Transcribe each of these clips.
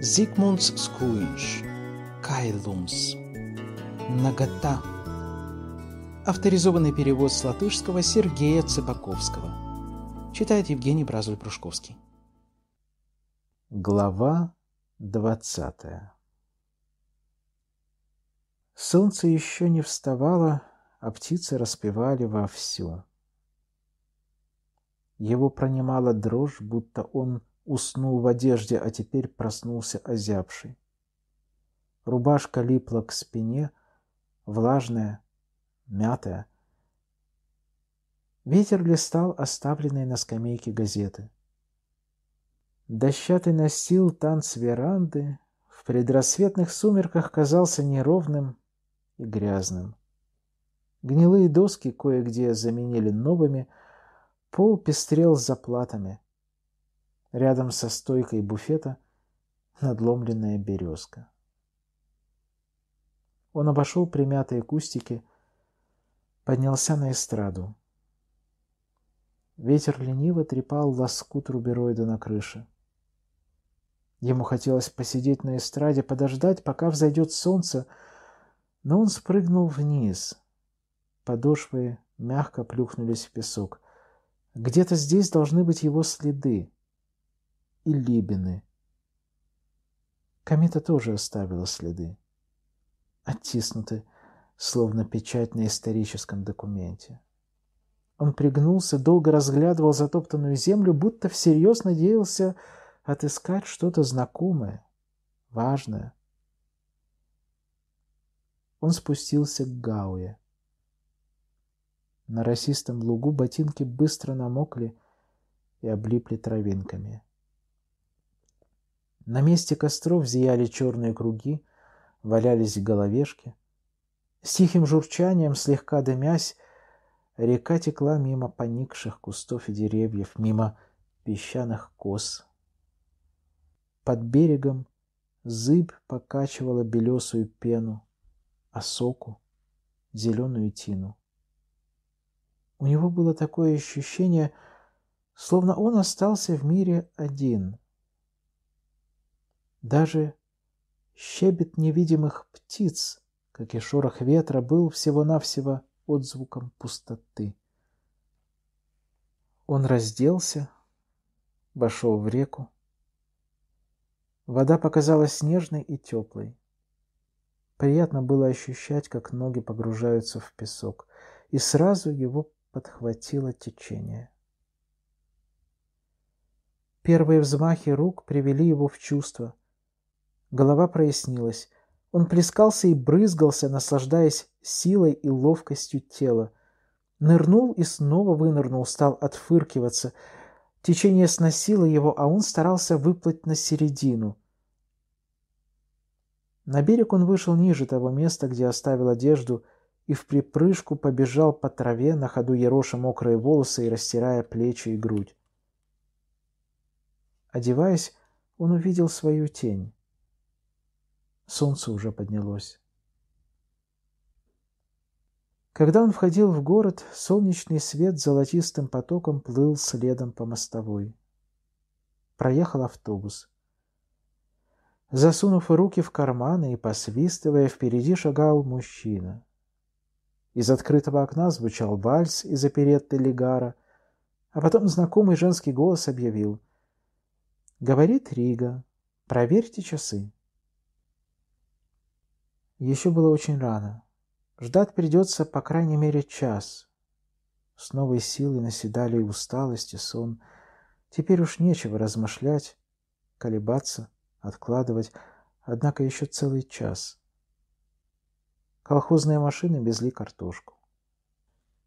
Zigmunds Скуинш, kailums, нагота. Авторизованный перевод с латышского Сергея Цыбаковского. Читает Евгений Бразуль-Прушковский. Глава 20 Солнце еще не вставало, а птицы распевали вовсю. Его пронимала дрожь, будто он Уснул в одежде, а теперь проснулся озябший. Рубашка липла к спине, влажная, мятая. Ветер листал оставленные на скамейке газеты. Дощатый настил танц веранды в предрассветных сумерках казался неровным и грязным. Гнилые доски кое-где заменили новыми, пол пестрел заплатами. Рядом со стойкой буфета надломленная березка. Он обошел примятые кустики, поднялся на эстраду. Ветер лениво трепал лоскут рубероида на крыше. Ему хотелось посидеть на эстраде, подождать, пока взойдет солнце, но он спрыгнул вниз. Подошвы мягко плюхнулись в песок. Где-то здесь должны быть его следы и Либины. Комета тоже оставила следы, оттиснуты, словно печать на историческом документе. Он пригнулся, долго разглядывал затоптанную землю, будто всерьез надеялся отыскать что-то знакомое, важное. Он спустился к Гауе. На росистом лугу ботинки быстро намокли и облипли травинками. На месте костров зияли черные круги, валялись головешки. С тихим журчанием, слегка дымясь, река текла мимо поникших кустов и деревьев, мимо песчаных кос. Под берегом зыбь покачивала белесую пену, осоку, зеленую тину. У него было такое ощущение, словно он остался в мире один — даже щебет невидимых птиц, как и шорох ветра, был всего-навсего отзвуком пустоты. Он разделся, вошел в реку. Вода показалась снежной и теплой. Приятно было ощущать, как ноги погружаются в песок, и сразу его подхватило течение. Первые взмахи рук привели его в чувство – Голова прояснилась. Он плескался и брызгался, наслаждаясь силой и ловкостью тела. Нырнул и снова вынырнул, стал отфыркиваться. Течение сносило его, а он старался выплыть на середину. На берег он вышел ниже того места, где оставил одежду, и в припрыжку побежал по траве, на ходу ероша мокрые волосы и растирая плечи и грудь. Одеваясь, он увидел свою тень. Солнце уже поднялось. Когда он входил в город, солнечный свет золотистым потоком плыл следом по мостовой. Проехал автобус. Засунув руки в карманы и посвистывая, впереди шагал мужчина. Из открытого окна звучал вальс из оперетты Лигара, а потом знакомый женский голос объявил. «Говорит Рига, проверьте часы». Еще было очень рано. Ждать придется по крайней мере час. С новой силой наседали и усталость, и сон. Теперь уж нечего размышлять, колебаться, откладывать, однако еще целый час. Колхозные машины безли картошку.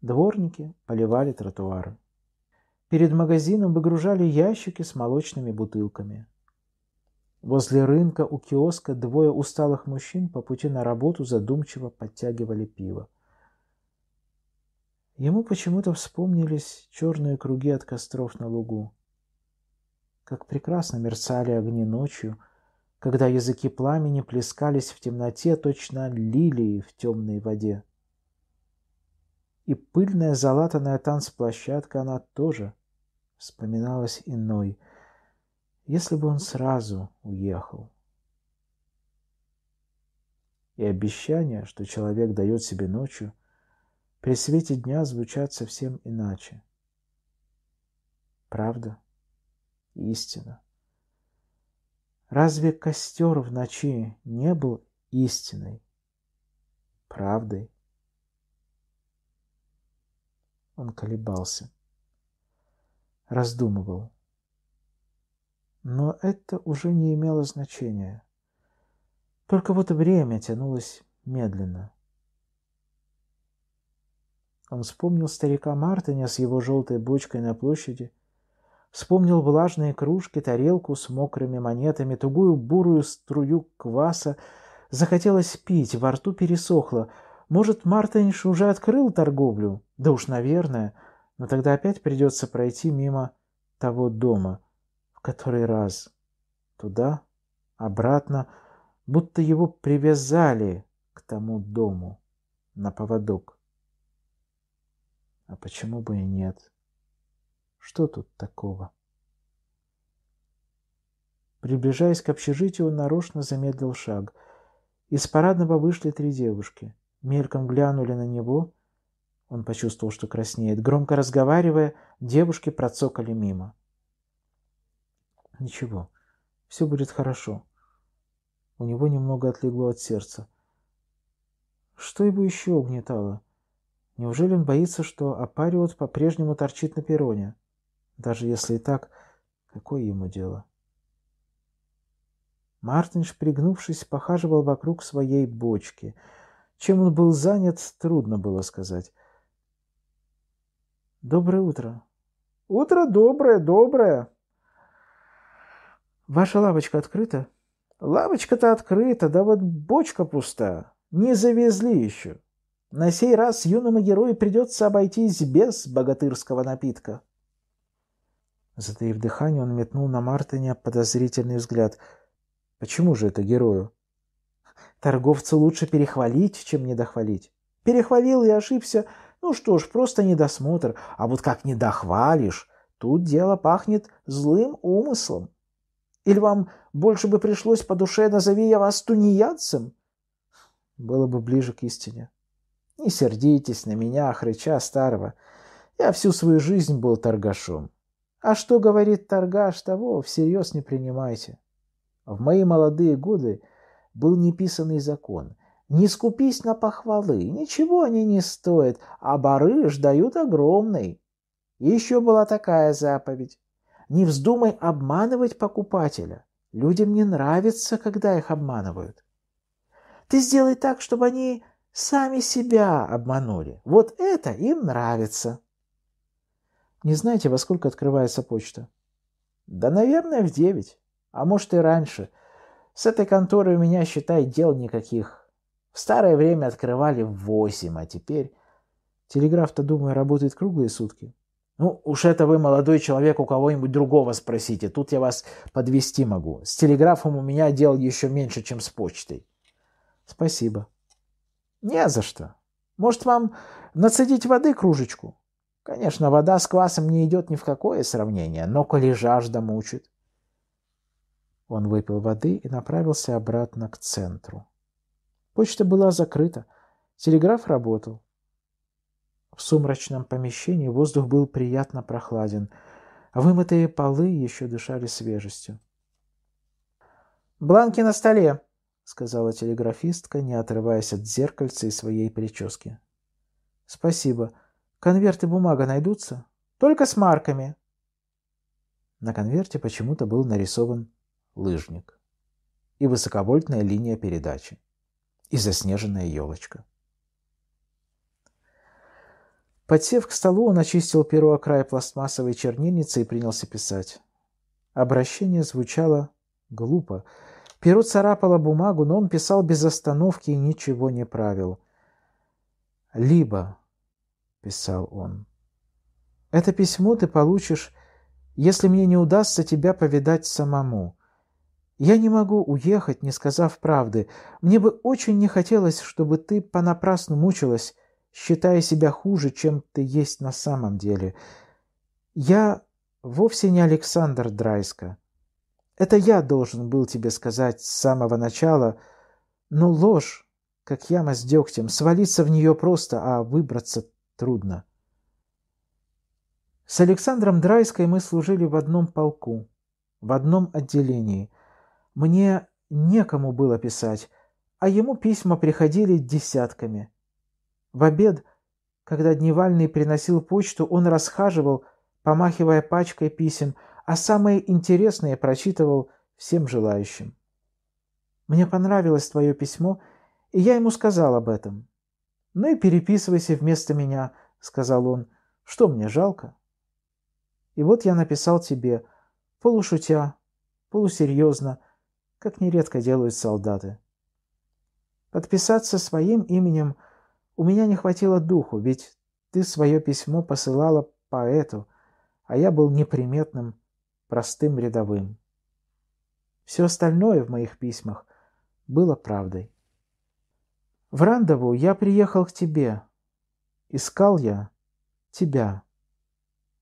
Дворники поливали тротуары. Перед магазином выгружали ящики с молочными бутылками – Возле рынка у киоска двое усталых мужчин по пути на работу задумчиво подтягивали пиво. Ему почему-то вспомнились черные круги от костров на лугу. Как прекрасно мерцали огни ночью, когда языки пламени плескались в темноте, точно лилии в темной воде. И пыльная залатанная танцплощадка она тоже вспоминалась иной — если бы он сразу уехал. И обещания, что человек дает себе ночью, при свете дня звучат совсем иначе. Правда, истина. Разве костер в ночи не был истиной, правдой? Он колебался, раздумывал. Но это уже не имело значения. Только вот время тянулось медленно. Он вспомнил старика Мартиня с его желтой бочкой на площади, вспомнил влажные кружки, тарелку с мокрыми монетами, тугую бурую струю кваса. Захотелось пить, во рту пересохло. Может, Мартинш уже открыл торговлю? Да уж, наверное. Но тогда опять придется пройти мимо того дома — который раз. Туда, обратно, будто его привязали к тому дому на поводок. А почему бы и нет? Что тут такого? Приближаясь к общежитию, он нарочно замедлил шаг. Из парадного вышли три девушки. Мельком глянули на него. Он почувствовал, что краснеет. Громко разговаривая, девушки процокали мимо. Ничего, все будет хорошо. У него немного отлегло от сердца. Что его еще угнетало? Неужели он боится, что Апариот по-прежнему торчит на перроне? Даже если и так, какое ему дело? Мартинш, пригнувшись, похаживал вокруг своей бочки. Чем он был занят, трудно было сказать. «Доброе утро». «Утро доброе, доброе!» Ваша лавочка открыта? Лавочка-то открыта, да вот бочка пуста. Не завезли еще. На сей раз юному герою придется обойтись без богатырского напитка. Затаив дыхание, он метнул на Мартыня подозрительный взгляд. Почему же это герою? Торговцу лучше перехвалить, чем недохвалить. Перехвалил и ошибся. Ну что ж, просто недосмотр. А вот как недохвалишь, тут дело пахнет злым умыслом. Или вам больше бы пришлось по душе, назови я вас тунеядцем? Было бы ближе к истине. Не сердитесь на меня, хрыча старого. Я всю свою жизнь был торгашом. А что говорит торгаш, того всерьез не принимайте. В мои молодые годы был неписанный закон. Не скупись на похвалы, ничего они не стоят, а барыш дают огромный. еще была такая заповедь. Не вздумай обманывать покупателя. Людям не нравится, когда их обманывают. Ты сделай так, чтобы они сами себя обманули. Вот это им нравится. Не знаете, во сколько открывается почта? Да, наверное, в девять. А может и раньше. С этой конторой у меня, считай, дел никаких. В старое время открывали в восемь, а теперь... Телеграф-то, думаю, работает круглые сутки. Ну, уж это вы, молодой человек, у кого-нибудь другого спросите. Тут я вас подвести могу. С телеграфом у меня дел еще меньше, чем с почтой. Спасибо. Не за что. Может, вам нацедить воды кружечку? Конечно, вода с квасом не идет ни в какое сравнение, но коли жажда мучит. Он выпил воды и направился обратно к центру. Почта была закрыта. Телеграф работал. В сумрачном помещении воздух был приятно прохладен, а вымытые полы еще дышали свежестью. «Бланки на столе!» — сказала телеграфистка, не отрываясь от зеркальца и своей прически. «Спасибо. Конверты и бумага найдутся?» «Только с марками!» На конверте почему-то был нарисован лыжник и высоковольтная линия передачи и заснеженная елочка. Подсев к столу, он очистил перо о край пластмассовой чернильницы и принялся писать. Обращение звучало глупо. Перо царапало бумагу, но он писал без остановки и ничего не правил. «Либо», — писал он, — «это письмо ты получишь, если мне не удастся тебя повидать самому. Я не могу уехать, не сказав правды. Мне бы очень не хотелось, чтобы ты понапрасну мучилась, считая себя хуже, чем ты есть на самом деле. Я вовсе не Александр Драйска. Это я должен был тебе сказать с самого начала, но ложь, как яма с дегтем, свалиться в нее просто, а выбраться трудно. С Александром Драйской мы служили в одном полку, в одном отделении. Мне некому было писать, а ему письма приходили десятками – в обед, когда Дневальный приносил почту, он расхаживал, помахивая пачкой писем, а самые интересные прочитывал всем желающим. Мне понравилось твое письмо, и я ему сказал об этом. «Ну и переписывайся вместо меня», — сказал он. «Что мне жалко?» И вот я написал тебе, полушутя, полусерьезно, как нередко делают солдаты. Подписаться своим именем — у меня не хватило духу, ведь ты свое письмо посылала поэту, а я был неприметным, простым рядовым. Все остальное в моих письмах было правдой. В Рандову я приехал к тебе. Искал я тебя.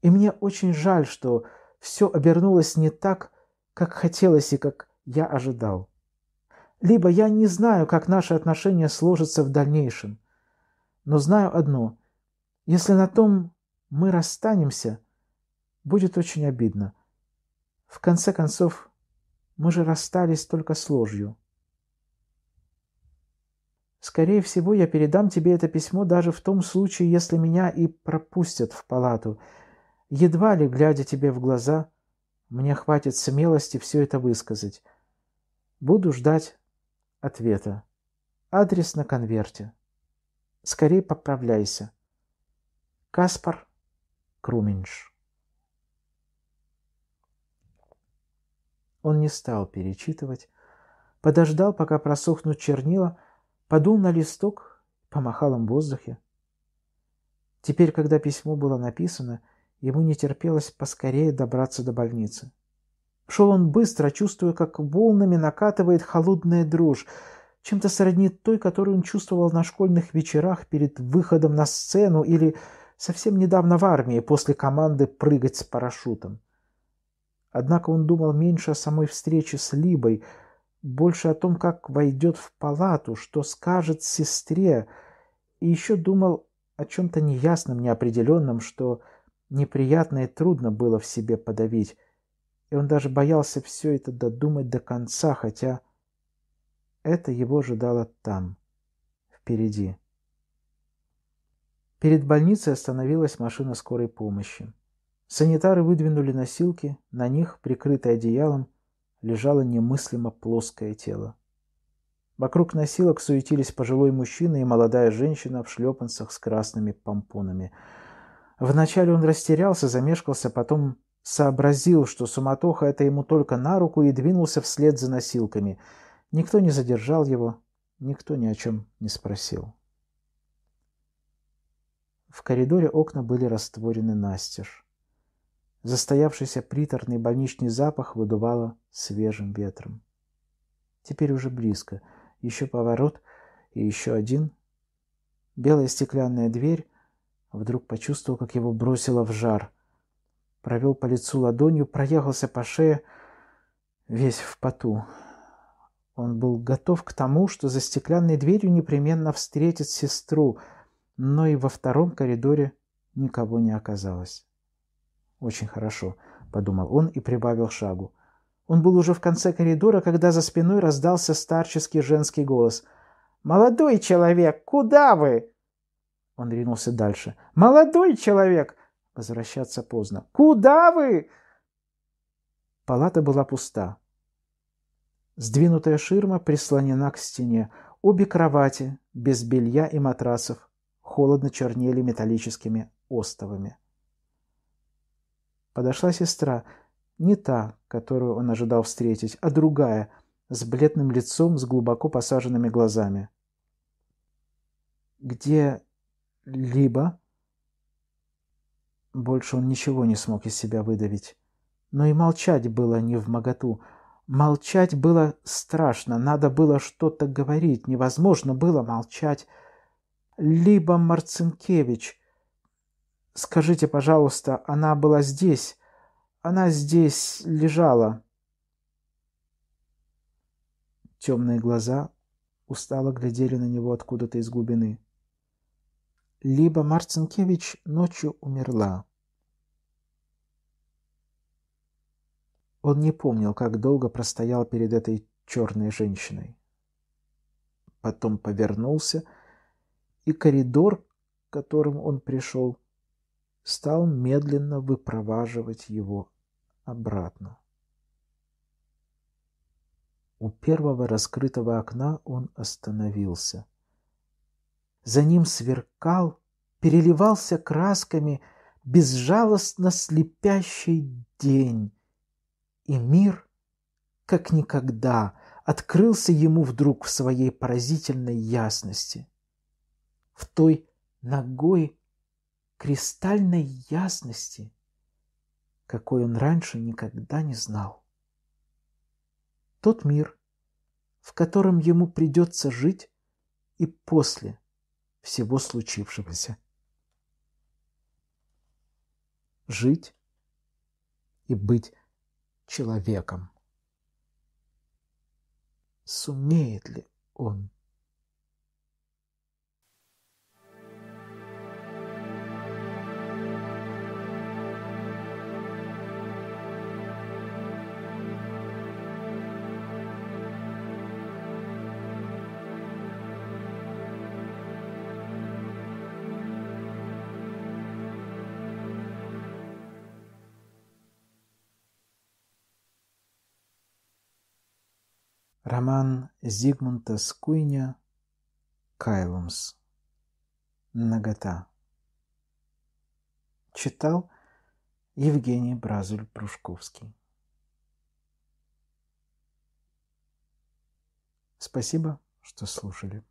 И мне очень жаль, что все обернулось не так, как хотелось и как я ожидал. Либо я не знаю, как наши отношения сложатся в дальнейшем. Но знаю одно. Если на том мы расстанемся, будет очень обидно. В конце концов, мы же расстались только с ложью. Скорее всего, я передам тебе это письмо даже в том случае, если меня и пропустят в палату. Едва ли, глядя тебе в глаза, мне хватит смелости все это высказать. Буду ждать ответа. Адрес на конверте. Скорей поправляйся. Каспар Круминш. Он не стал перечитывать, подождал, пока просохнут чернила, подул на листок, помахал им в воздухе. Теперь, когда письмо было написано, ему не терпелось поскорее добраться до больницы. Шел он быстро, чувствуя, как волнами накатывает холодная дрожь, чем-то сродни той, которую он чувствовал на школьных вечерах перед выходом на сцену или совсем недавно в армии после команды прыгать с парашютом. Однако он думал меньше о самой встрече с Либой, больше о том, как войдет в палату, что скажет сестре, и еще думал о чем-то неясном, неопределенном, что неприятно и трудно было в себе подавить. И он даже боялся все это додумать до конца, хотя... Это его ожидало там, впереди. Перед больницей остановилась машина скорой помощи. Санитары выдвинули носилки, на них, прикрытое одеялом, лежало немыслимо плоское тело. Вокруг носилок суетились пожилой мужчина и молодая женщина в шлепанцах с красными помпонами. Вначале он растерялся, замешкался, потом сообразил, что суматоха это ему только на руку, и двинулся вслед за носилками – Никто не задержал его, никто ни о чем не спросил. В коридоре окна были растворены настежь. Застоявшийся приторный больничный запах выдувало свежим ветром. Теперь уже близко. Еще поворот и еще один. Белая стеклянная дверь вдруг почувствовал, как его бросило в жар. Провел по лицу ладонью, проехался по шее, весь в поту. Он был готов к тому, что за стеклянной дверью непременно встретит сестру, но и во втором коридоре никого не оказалось. «Очень хорошо», — подумал он и прибавил шагу. Он был уже в конце коридора, когда за спиной раздался старческий женский голос. «Молодой человек, куда вы?» Он ринулся дальше. «Молодой человек!» Возвращаться поздно. «Куда вы?» Палата была пуста. Сдвинутая ширма прислонена к стене. Обе кровати, без белья и матрасов, холодно чернели металлическими остовами. Подошла сестра, не та, которую он ожидал встретить, а другая, с бледным лицом, с глубоко посаженными глазами. «Где-либо?» Больше он ничего не смог из себя выдавить. Но и молчать было не в моготу – Молчать было страшно, надо было что-то говорить, невозможно было молчать. Либо Марцинкевич. Скажите, пожалуйста, она была здесь? Она здесь лежала. Темные глаза устало глядели на него откуда-то из глубины. Либо Марцинкевич ночью умерла. Он не помнил, как долго простоял перед этой черной женщиной. Потом повернулся, и коридор, к которым он пришел, стал медленно выпроваживать его обратно. У первого раскрытого окна он остановился. За ним сверкал, переливался красками безжалостно слепящий день, и мир, как никогда, открылся ему вдруг в своей поразительной ясности. В той ногой кристальной ясности, какой он раньше никогда не знал. Тот мир, в котором ему придется жить и после всего случившегося. Жить и быть человеком. Сумеет ли он Роман Зигмунта Скуйня «Кайлумс. Нагота». Читал Евгений бразуль Прушковский. Спасибо, что слушали.